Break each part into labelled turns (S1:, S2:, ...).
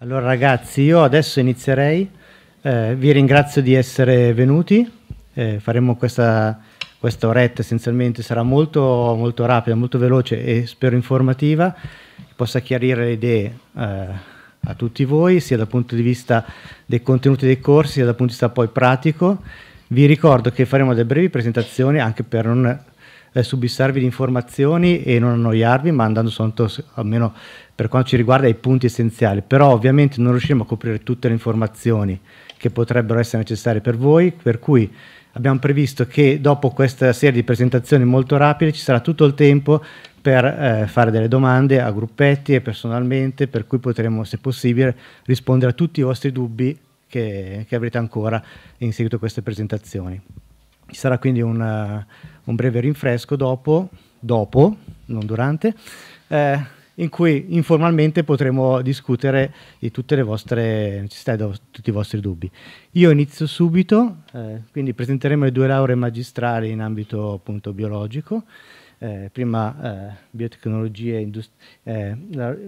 S1: Allora ragazzi, io adesso inizierei. Eh, vi ringrazio di essere venuti. Eh, faremo questa, questa, oretta essenzialmente, sarà molto, molto, rapida, molto veloce e spero informativa, possa chiarire le idee eh, a tutti voi, sia dal punto di vista dei contenuti dei corsi, sia dal punto di vista poi pratico. Vi ricordo che faremo delle brevi presentazioni anche per non eh, subissarvi di informazioni e non annoiarvi, ma andando sotto, almeno per quanto ci riguarda ai punti essenziali. Però ovviamente non riusciremo a coprire tutte le informazioni che potrebbero essere necessarie per voi, per cui abbiamo previsto che dopo questa serie di presentazioni molto rapide ci sarà tutto il tempo per eh, fare delle domande a gruppetti e personalmente, per cui potremo, se possibile, rispondere a tutti i vostri dubbi che, che avrete ancora in seguito a queste presentazioni. Ci sarà quindi una, eh, un breve rinfresco dopo, dopo non durante, eh, in cui informalmente potremo discutere di tutte le vostre necessità e tutti i vostri dubbi. Io inizio subito, eh, quindi presenteremo le due lauree magistrali in ambito appunto biologico, eh, prima eh, biotecnologie indust- eh,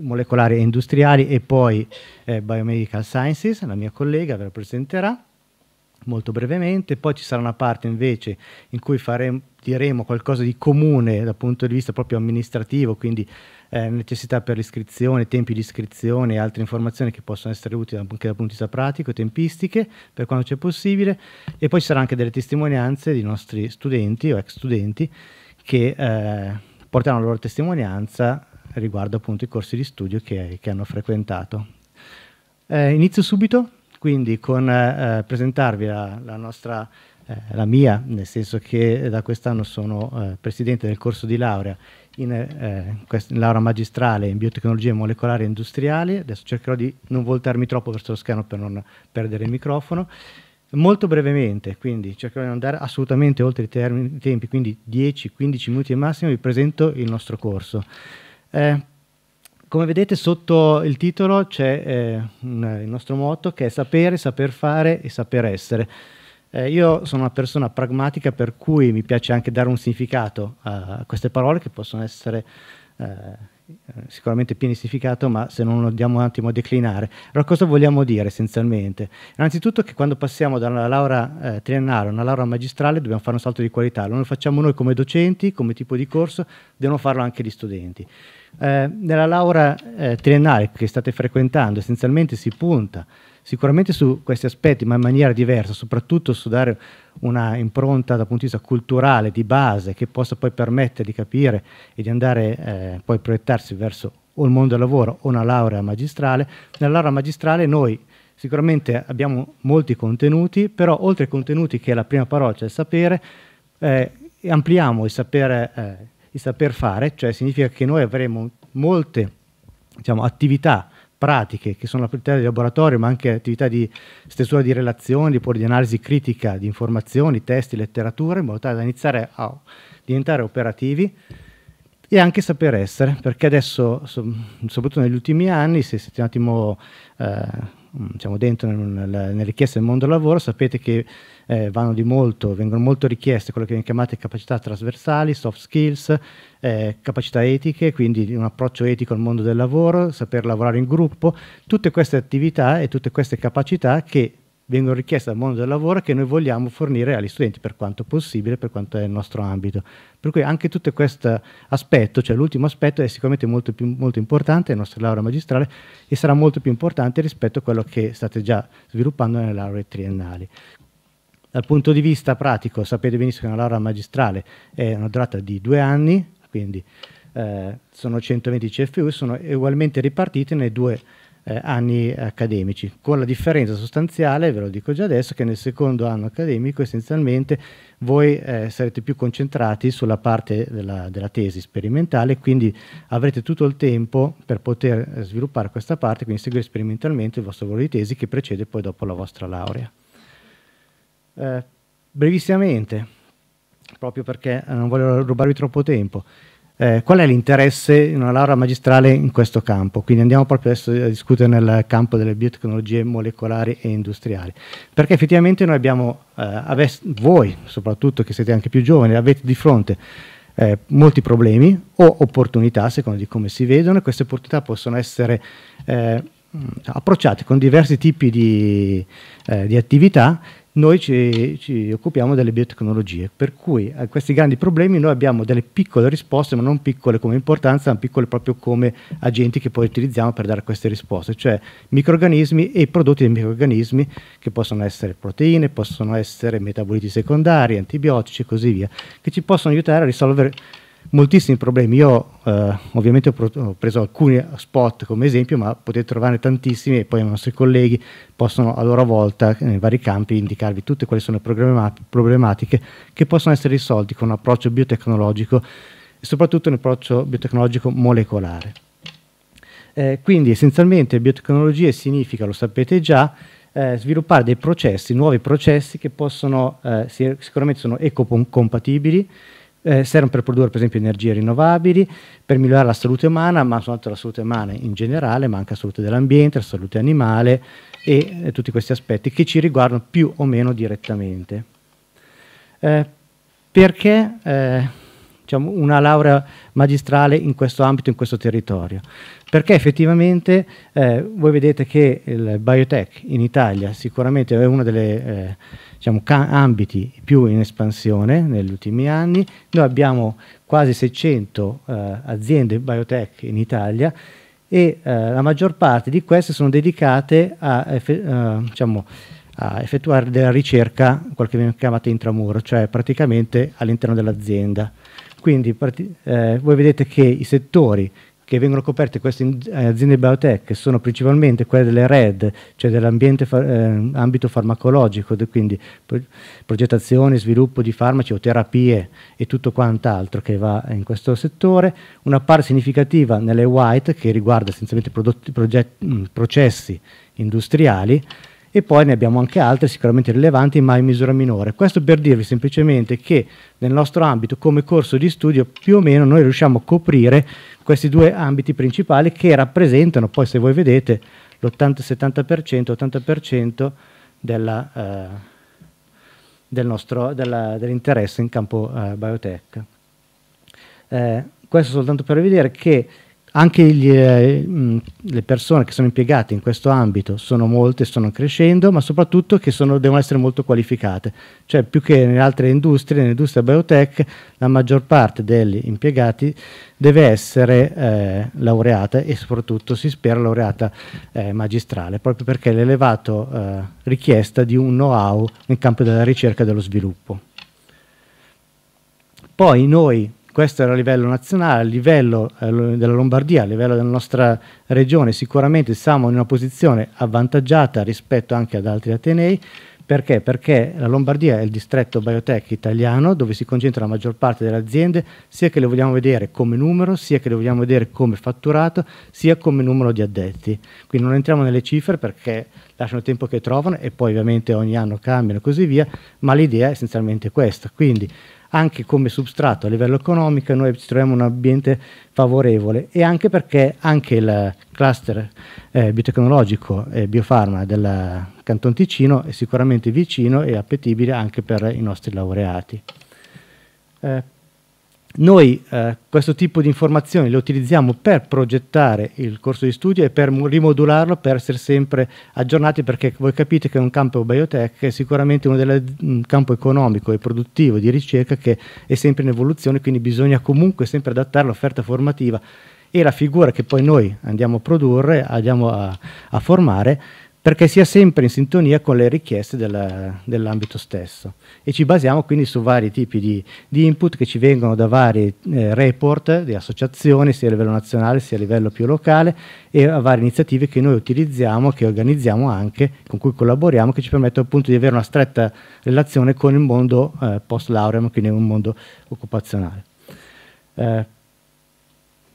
S1: molecolari e industriali e poi eh, biomedical sciences, la mia collega ve la presenterà molto brevemente, poi ci sarà una parte invece in cui faremo, diremo qualcosa di comune dal punto di vista proprio amministrativo, quindi eh, necessità per l'iscrizione, tempi di iscrizione e altre informazioni che possono essere utili anche dal punto di vista pratico, tempistiche, per quando c'è possibile, e poi ci saranno anche delle testimonianze di nostri studenti o ex studenti che eh, porteranno la loro testimonianza riguardo appunto i corsi di studio che, che hanno frequentato. Eh, inizio subito quindi con eh, eh, presentarvi la, la nostra eh, la mia, nel senso che da quest'anno sono eh, presidente del corso di laurea in, eh, in laurea magistrale in biotecnologie molecolari e industriali. Adesso cercherò di non voltarmi troppo verso lo schermo per non perdere il microfono. Molto brevemente, quindi cercherò di andare assolutamente oltre i, termini, i tempi, quindi 10-15 minuti al massimo, vi presento il nostro corso. Eh, come vedete sotto il titolo c'è eh, il nostro motto che è sapere, saper fare e saper essere. Eh, io sono una persona pragmatica per cui mi piace anche dare un significato a queste parole che possono essere eh, eh, sicuramente pianificato, ma se non lo andiamo un attimo a declinare. Allora cosa vogliamo dire essenzialmente? Innanzitutto che quando passiamo dalla laurea eh, triennale a una laurea magistrale dobbiamo fare un salto di qualità, non lo facciamo noi come docenti, come tipo di corso, devono farlo anche gli studenti. Eh, nella laurea eh, triennale che state frequentando essenzialmente si punta sicuramente su questi aspetti, ma in maniera diversa, soprattutto su dare una impronta dal punto di vista culturale, di base, che possa poi permettere di capire e di andare eh, poi proiettarsi verso o il mondo del lavoro o una laurea magistrale. Nella laurea magistrale noi sicuramente abbiamo molti contenuti, però oltre ai contenuti che è la prima parola, cioè il sapere, eh, ampliamo il sapere, eh, il saper fare, cioè significa che noi avremo molte diciamo, attività pratiche che sono l'attività di laboratorio, ma anche attività di stesura di relazioni, poi di analisi critica di informazioni, testi, letteratura, in modo tale da iniziare a diventare operativi e anche saper essere, perché adesso, soprattutto negli ultimi anni, se siete un attimo eh, diciamo dentro nel, nelle richieste del mondo del lavoro, sapete che eh, vanno di molto, vengono molto richieste quelle che vengono chiamate capacità trasversali, soft skills, eh, capacità etiche, quindi un approccio etico al mondo del lavoro, saper lavorare in gruppo, tutte queste attività e tutte queste capacità che vengono richieste dal mondo del lavoro e che noi vogliamo fornire agli studenti per quanto possibile, per quanto è il nostro ambito. Per cui anche tutto questo aspetto, cioè l'ultimo aspetto, è sicuramente molto, più, molto importante nella nostra laurea magistrale e sarà molto più importante rispetto a quello che state già sviluppando nelle lauree triennali. Dal punto di vista pratico, sapete benissimo che una laurea magistrale è una durata di due anni, quindi eh, sono 120 CFU, sono ugualmente ripartite nei due eh, anni accademici, con la differenza sostanziale, ve lo dico già adesso, che nel secondo anno accademico essenzialmente voi eh, sarete più concentrati sulla parte della, della, tesi sperimentale, quindi avrete tutto il tempo per poter eh, sviluppare questa parte, quindi seguire sperimentalmente il vostro lavoro di tesi che precede poi dopo la vostra laurea. Eh, brevissimamente, proprio perché eh, non voglio rubarvi troppo tempo, eh, qual è l'interesse di una laurea magistrale in questo campo? Quindi andiamo proprio adesso a discutere nel campo delle biotecnologie molecolari e industriali, perché effettivamente noi abbiamo, eh, voi soprattutto che siete anche più giovani, avete di fronte eh, molti problemi o opportunità, secondo di come si vedono, e queste opportunità possono essere eh, approcciate con diversi tipi di, di attività noi ci, ci, occupiamo delle biotecnologie, per cui a questi grandi problemi noi abbiamo delle piccole risposte, ma non piccole come importanza, ma piccole proprio come agenti che poi utilizziamo per dare queste risposte, cioè microrganismi e prodotti dei microrganismi che possono essere proteine, possono essere metaboliti secondari, antibiotici e così via, che ci possono aiutare a risolvere moltissimi problemi. Io eh, ovviamente ho, ho, preso alcuni spot come esempio, ma potete trovare tantissimi e poi i nostri colleghi possono a loro volta nei vari campi indicarvi tutte quali sono le problematiche che possono essere risolti con un approccio biotecnologico e soprattutto un approccio biotecnologico molecolare. Eh, quindi essenzialmente biotecnologie significa, lo sapete già, eh, sviluppare dei processi, nuovi processi che possono, eh, sicuramente sono ecocompatibili, eh, servono per produrre per esempio energie rinnovabili, per migliorare la salute umana, ma non soltanto la salute umana in generale, ma anche la salute dell'ambiente, la salute animale e eh, tutti questi aspetti che ci riguardano più o meno direttamente. Eh, perché eh, diciamo, una laurea magistrale in questo ambito, in questo territorio? Perché effettivamente eh, voi vedete che il biotech in Italia sicuramente è una delle eh, diciamo, ambiti più in espansione negli ultimi anni. Noi abbiamo quasi 600 eh, aziende biotech in Italia e eh, la maggior parte di queste sono dedicate a, eh, diciamo, a effettuare della ricerca, quel che viene chiamata intramuro, cioè praticamente all'interno dell'azienda. Quindi eh, voi vedete che i settori che vengono coperte queste eh, aziende biotech, che sono principalmente quelle delle RED, cioè dell'ambito eh, farmacologico, quindi progettazione, sviluppo di farmaci o terapie e tutto quant'altro che va in questo settore, una parte significativa nelle white che riguarda essenzialmente prodotti, progetti, mm, processi industriali, e poi ne abbiamo anche altre sicuramente rilevanti ma in misura minore. Questo per dirvi semplicemente che nel nostro ambito come corso di studio più o meno noi riusciamo a coprire questi due ambiti principali che rappresentano poi se voi vedete l'80-70%, 80% della, eh, del nostro, della, dell'interesse in campo eh, biotech. Eh, questo soltanto per vedere che anche gli, eh, mm, le persone che sono impiegate in questo ambito sono molte, stanno crescendo, ma soprattutto che sono, devono essere molto qualificate. Cioè, più che nelle altre industrie, nell'industria biotech, la maggior parte degli impiegati deve essere eh, laureata e soprattutto si spera laureata eh, magistrale, proprio perché l'elevato l'elevata eh, richiesta di un know-how nel campo della ricerca e dello sviluppo. Poi noi questo era a livello nazionale, a livello eh, della Lombardia, a livello della nostra regione, sicuramente siamo in una posizione avvantaggiata rispetto anche ad altri Atenei. Perché? Perché la Lombardia è il distretto biotech italiano dove si concentra la maggior parte delle aziende, sia che le vogliamo vedere come numero, sia che le vogliamo vedere come fatturato, sia come numero di addetti. Quindi non entriamo nelle cifre perché lasciano il tempo che trovano e poi ovviamente ogni anno cambiano e così via, ma l'idea è essenzialmente questa. Quindi anche come substrato a livello economico noi ci troviamo in un ambiente favorevole e anche perché anche il cluster eh, biotecnologico e biofarma del Canton Ticino è sicuramente vicino e appetibile anche per i nostri laureati. Eh, noi eh, questo tipo di informazioni le utilizziamo per progettare il corso di studio e per rimodularlo, per essere sempre aggiornati, perché voi capite che un campo biotech è sicuramente delle, un mm, campo economico e produttivo di ricerca che è sempre in evoluzione, quindi bisogna comunque sempre adattare l'offerta formativa e la figura che poi noi andiamo a produrre, andiamo a, a formare, perché sia sempre in sintonia con le richieste della, dell'ambito stesso e ci basiamo quindi su vari tipi di, di input che ci vengono da vari eh, report di associazioni sia a livello nazionale sia a livello più locale e a varie iniziative che noi utilizziamo, che organizziamo anche, con cui collaboriamo, che ci permettono appunto di avere una stretta relazione con il mondo eh, post laurea, quindi un mondo occupazionale. Eh,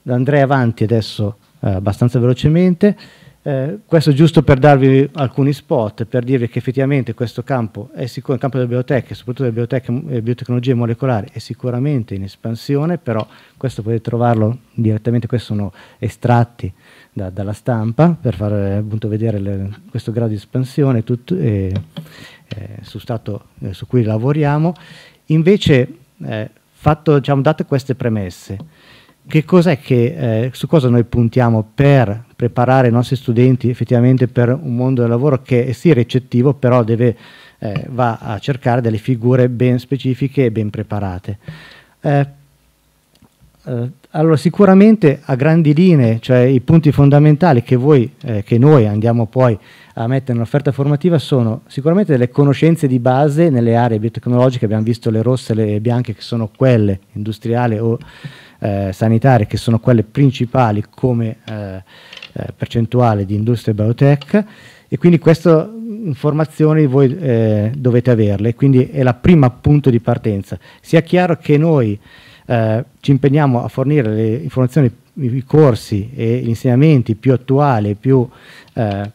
S1: andrei avanti adesso eh, abbastanza velocemente. Eh, questo giusto per darvi alcuni spot, per dirvi che effettivamente questo campo è sicuro, il campo delle biblioteche, soprattutto delle biblioteche, eh, biotecnologie molecolari, è sicuramente in espansione, però questo potete trovarlo direttamente, questi sono estratti da, dalla stampa per far eh, appunto vedere le, questo grado di espansione tutto, eh, su stato eh, su cui lavoriamo. Invece, fatto, diciamo, date queste premesse, che cos'è che, eh, su cosa noi puntiamo per preparare i nostri studenti effettivamente per un mondo del lavoro che è sì recettivo, però deve, eh, va a cercare delle figure ben specifiche e ben preparate. Eh, eh allora, sicuramente a grandi linee, cioè i punti fondamentali che, voi, eh, che noi andiamo poi a mettere nell'offerta formativa sono sicuramente delle conoscenze di base nelle aree biotecnologiche, abbiamo visto le rosse e le bianche che sono quelle industriali o eh, sanitarie, che sono quelle principali come eh, eh percentuale di industria biotech e quindi queste informazioni mm, voi eh, dovete averle, quindi è il primo punto di partenza. Sia chiaro che noi eh, ci impegniamo a fornire le informazioni, i corsi e gli insegnamenti più attuali, più eh,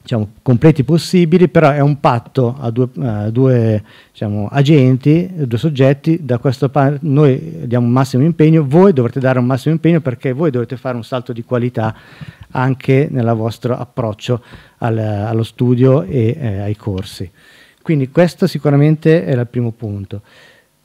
S1: diciamo, completi possibili, però è un patto a due, eh, due diciamo, agenti, due soggetti, da questo noi diamo un massimo impegno, voi dovrete dare un massimo impegno perché voi dovete fare un salto di qualità anche nel vostro approccio al, allo studio e eh, ai corsi. Quindi questo sicuramente era il primo punto.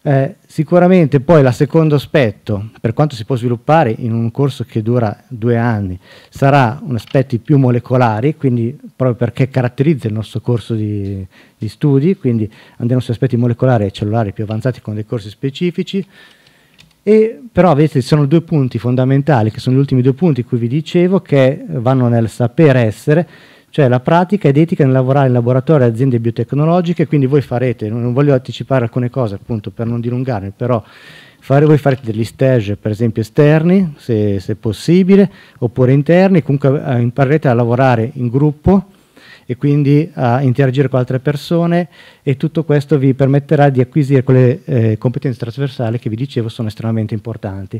S1: Eh, sicuramente poi il secondo aspetto, per quanto si può sviluppare in un corso che dura due anni, sarà un aspetto più molecolare, quindi proprio perché caratterizza il nostro corso di, di studi, quindi andremo su aspetti molecolari e cellulari più avanzati con dei corsi specifici. E, però vedete ci sono due punti fondamentali, che sono gli ultimi due punti cui vi dicevo, che vanno nel sapere essere cioè la pratica ed etica nel lavorare in laboratorio e aziende biotecnologiche, quindi voi farete, non voglio anticipare alcune cose appunto per non dilungarmi, però fare, voi farete degli stage per esempio esterni, se, se possibile, oppure interni, comunque eh, imparerete a lavorare in gruppo, e quindi a interagire con altre persone e tutto questo vi permetterà di acquisire quelle eh, competenze trasversali che vi dicevo sono estremamente importanti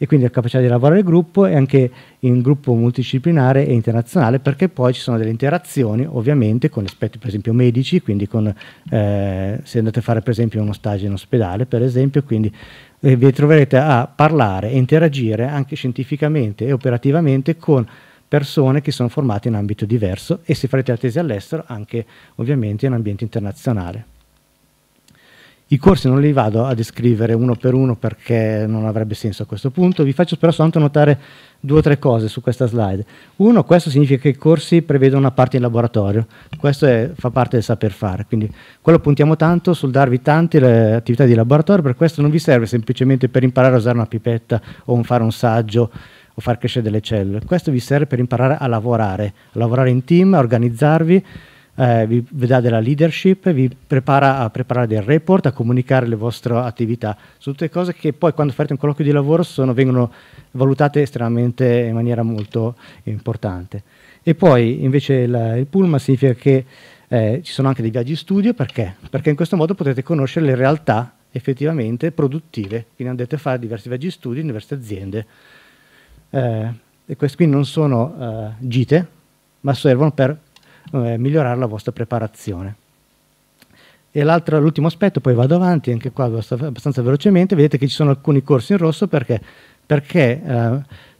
S1: e quindi la capacità di lavorare in gruppo e anche in gruppo multidisciplinare e internazionale perché poi ci sono delle interazioni ovviamente con aspetti per esempio medici, quindi con, eh, se andate a fare per esempio uno stage in ospedale per esempio, quindi eh, vi troverete a parlare e interagire anche scientificamente e operativamente con persone che sono formate in ambito diverso e se farete la tesi all'estero anche ovviamente in ambiente internazionale. I corsi non li vado a descrivere uno per uno perché non avrebbe senso a questo punto, vi faccio però soltanto notare due o tre cose su questa slide. Uno, questo significa che i corsi prevedono una parte in laboratorio, questo è, fa parte del saper fare, quindi quello puntiamo tanto sul darvi tante le eh, attività di laboratorio, per questo non vi serve semplicemente per imparare a usare una pipetta o fare un saggio o far crescere delle cellule, questo vi serve per imparare a lavorare, a lavorare in team, a organizzarvi, eh, vi, vi, dà della leadership, vi prepara a preparare dei report, a comunicare le vostre attività. Sono tutte cose che poi quando farete un colloquio di lavoro sono, vengono valutate estremamente in maniera molto importante. E poi invece la, il pullman significa che eh, ci sono anche dei viaggi studio perché? Perché in questo modo potete conoscere le realtà effettivamente produttive, quindi andate a fare diversi viaggi studio in diverse aziende. Eh, e queste qui non sono eh, gite, ma servono per eh, migliorare la vostra preparazione. E l'ultimo aspetto, poi vado avanti, anche qua abbastanza velocemente, vedete che ci sono alcuni corsi in rosso perché, perché eh,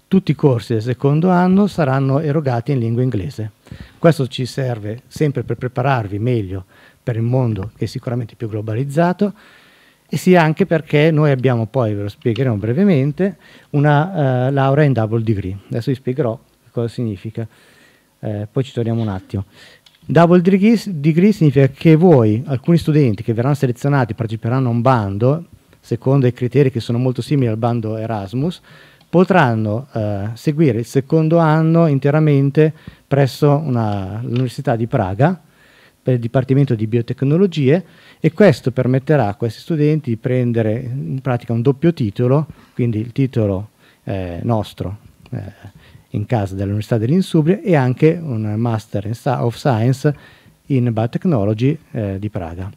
S1: tutti i corsi del secondo anno saranno erogati in lingua inglese. Questo ci serve sempre per prepararvi meglio per il mondo che è sicuramente più globalizzato, e sì anche perché noi abbiamo poi, ve lo spiegheremo brevemente, una uh, laurea in double degree. Adesso vi spiegherò cosa significa eh, poi ci torniamo un attimo. Double degree significa che voi, alcuni studenti che verranno selezionati, parteciperanno a un bando, secondo i criteri che sono molto simili al bando Erasmus, potranno eh, seguire il secondo anno interamente presso l'Università di Praga, per il Dipartimento di Biotecnologie, e questo permetterà a questi studenti di prendere in pratica un doppio titolo, quindi il titolo eh, nostro. Eh, in casa dell'Università dell'Insubria e anche un Master in Sa- of Science in Biotechnology eh, di Praga.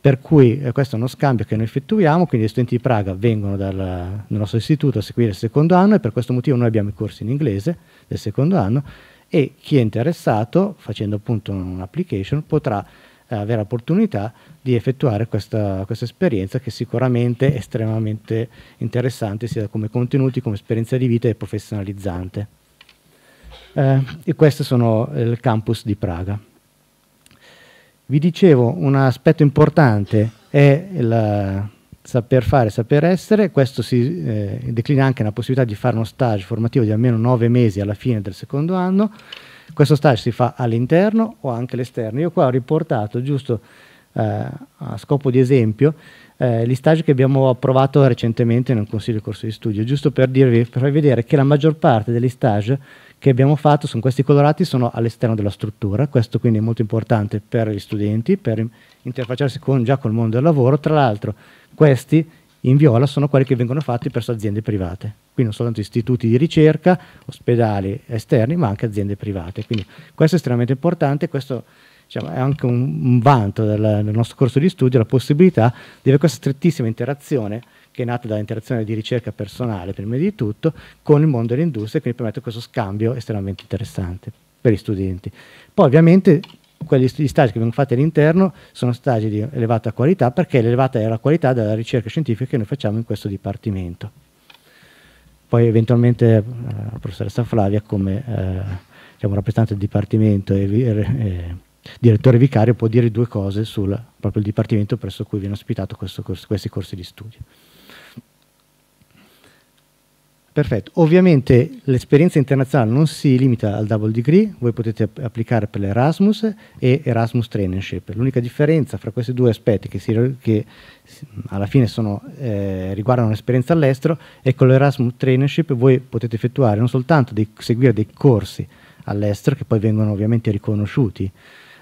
S1: Per cui eh, questo è uno scambio che noi effettuiamo, quindi gli studenti di Praga vengono dal, dal nostro istituto a seguire il secondo anno e per questo motivo noi abbiamo i corsi in inglese del secondo anno e chi è interessato, facendo appunto un'application, potrà eh, avere l'opportunità di effettuare questa, questa, esperienza che sicuramente è estremamente interessante sia come contenuti, come esperienza di vita e professionalizzante. Eh, e questi sono il campus di Praga. Vi dicevo, un aspetto importante è il saper fare, saper essere, questo si eh, declina anche nella possibilità di fare uno stage formativo di almeno nove mesi alla fine del secondo anno, questo stage si fa all'interno o anche all'esterno. Io qua ho riportato, giusto eh, a scopo di esempio, eh, gli stage che abbiamo approvato recentemente nel Consiglio di Corso di Studio, giusto per, dirvi, per farvi vedere che la maggior parte degli stage che abbiamo fatto sono questi colorati, sono all'esterno della struttura, questo quindi è molto importante per gli studenti, per interfacciarsi con, già col mondo del lavoro, tra l'altro questi in viola sono quelli che vengono fatti presso aziende private, quindi non soltanto istituti di ricerca, ospedali esterni, ma anche aziende private. Quindi questo è estremamente importante, questo diciamo, è anche un, un vanto del, del, nostro corso di studio, la possibilità di avere questa strettissima interazione che è nata dall'interazione di ricerca personale, prima di tutto, con il mondo dell'industria, quindi permette questo scambio estremamente interessante per gli studenti. Poi ovviamente quelli gli stagi che vengono fatti all'interno sono stagi di elevata qualità perché l'elevata è la qualità della ricerca scientifica che noi facciamo in questo dipartimento. Poi eventualmente eh, la professoressa Flavia come eh, diciamo, rappresentante del dipartimento e, eh, direttore vicario può dire due cose sul proprio dipartimento presso cui viene ospitato questo, questi corsi di studio. Perfetto, ovviamente l'esperienza internazionale non si limita al double degree, voi potete app applicare per l'Erasmus e Erasmus Trainership. L'unica differenza fra questi due aspetti che, si, che alla fine sono, eh, riguardano l'esperienza all'estero è che con l'Erasmus Trainership voi potete effettuare non soltanto dei, seguire dei corsi all'estero che poi vengono ovviamente riconosciuti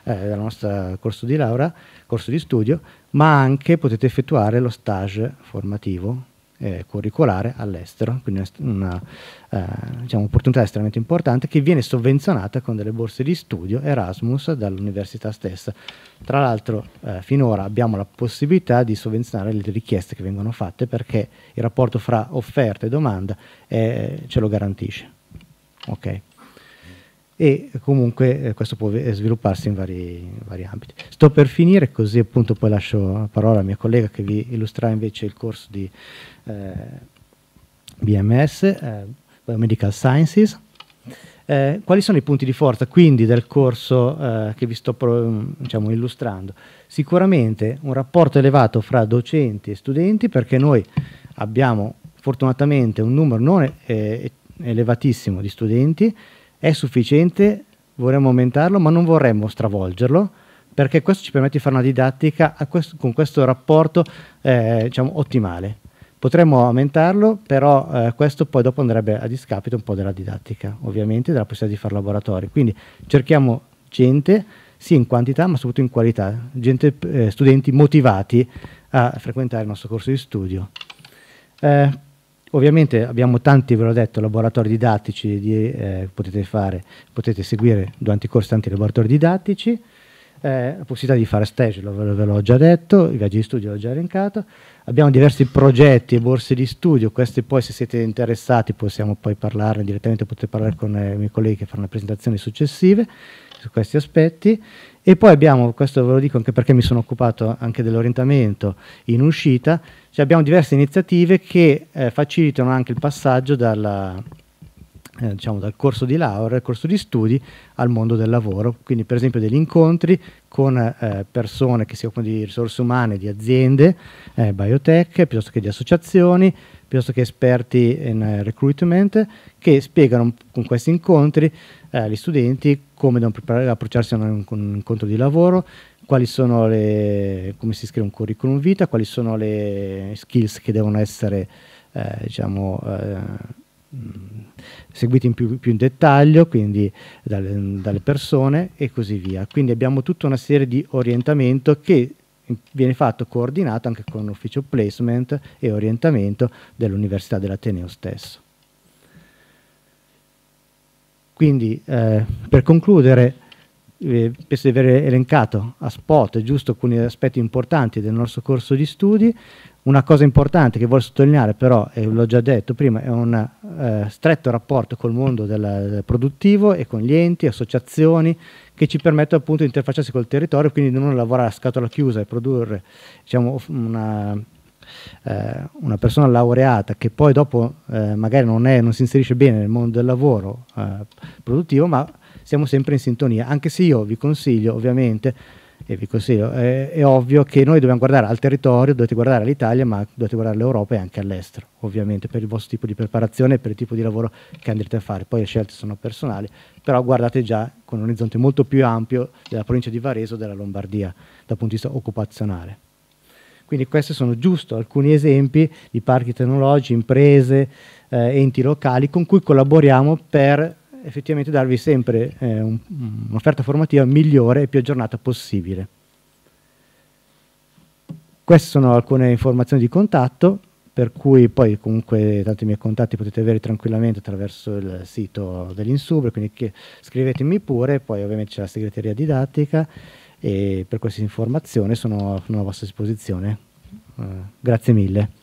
S1: eh, dal nostro corso di laurea, corso di studio, ma anche potete effettuare lo stage formativo eh, curricolare all'estero, quindi una, eh, diciamo, un'opportunità estremamente importante che viene sovvenzionata con delle borse di studio Erasmus dall'università stessa. Tra l'altro eh, finora abbiamo la possibilità di sovvenzionare le richieste che vengono fatte perché il rapporto fra offerta e domanda eh, ce lo garantisce. Okay e comunque eh, questo può svilupparsi in vari, vari, ambiti. Sto per finire così appunto poi lascio la parola al mio collega che vi illustrerà invece il corso di eh, BMS, eh, Biomedical Sciences. Eh, quali sono i punti di forza quindi del corso eh, che vi sto diciamo, illustrando? Sicuramente un rapporto elevato fra docenti e studenti perché noi abbiamo fortunatamente un numero non eh, elevatissimo di studenti è sufficiente, vorremmo aumentarlo, ma non vorremmo stravolgerlo, perché questo ci permette di fare una didattica questo, con questo rapporto eh, diciamo, ottimale. Potremmo aumentarlo, però eh, questo poi dopo andrebbe a discapito un po' della didattica, ovviamente, della possibilità di fare laboratori. Quindi cerchiamo gente, sì in quantità, ma soprattutto in qualità, gente, eh, studenti motivati a frequentare il nostro corso di studio. Eh, Ovviamente abbiamo tanti, ve l'ho detto, laboratori didattici di, eh, potete fare, potete seguire durante i corsi tanti laboratori didattici, eh, la possibilità di fare stage, lo, ve l'ho già detto, i viaggi di studio l'ho già elencato, abbiamo diversi progetti e borse di studio, queste poi se siete interessati possiamo poi parlarne direttamente, potete parlare con eh, i miei colleghi che faranno le presentazioni successive, su questi aspetti e poi abbiamo, questo ve lo dico anche perché mi sono occupato anche dell'orientamento in uscita, cioè abbiamo diverse iniziative che eh, facilitano anche il passaggio dalla, eh, diciamo, dal corso di laurea, al corso di studi al mondo del lavoro. Quindi per esempio degli incontri con eh, persone che si occupano di risorse umane, di aziende, eh, biotech, piuttosto che di associazioni, piuttosto che esperti in eh, recruitment, che spiegano con questi incontri eh, agli studenti come devono approcciarsi a un, un incontro di lavoro, quali sono le, come si scrive un curriculum vita, quali sono le skills che devono essere eh, diciamo, eh, Mm. seguiti in più, più in dettaglio, quindi dalle, dalle, persone e così via. Quindi abbiamo tutta una serie di orientamento che viene fatto coordinato anche con l'ufficio placement e orientamento dell'Università dell'Ateneo stesso. Quindi eh, per concludere, eh, penso di aver elencato a spot giusto alcuni aspetti importanti del nostro corso di studi. Una cosa importante che voglio sottolineare però, e l'ho già detto prima, è una eh, stretto rapporto col mondo del, del produttivo e con gli enti, associazioni che ci permettono appunto di interfacciarsi col territorio, quindi di non lavorare a scatola chiusa e produrre diciamo, una, eh, una persona laureata che poi dopo eh, magari non, è, non, si inserisce bene nel mondo del lavoro eh, produttivo, ma siamo sempre in sintonia, anche se io vi consiglio ovviamente e vi consiglio, È, è, ovvio che noi dobbiamo guardare al territorio, dovete guardare all'Italia, ma dovete guardare all'Europa e anche all'estero, ovviamente, per il vostro tipo di preparazione e per il tipo di lavoro che andrete a fare. Poi le scelte sono personali, però guardate già con un orizzonte molto più ampio della provincia di Vareso o della Lombardia dal punto di vista occupazionale. Quindi questi sono giusto alcuni esempi di parchi tecnologici, imprese, eh, enti locali con cui collaboriamo per effettivamente darvi sempre eh, un, un'offerta formativa migliore e più aggiornata possibile. Queste sono alcune informazioni di contatto, per cui poi comunque tanti miei contatti potete avere tranquillamente attraverso il sito dell'Insub, quindi che, scrivetemi pure, poi ovviamente c'è la segreteria didattica e per qualsiasi informazione sono, sono a vostra disposizione. Eh, grazie mille.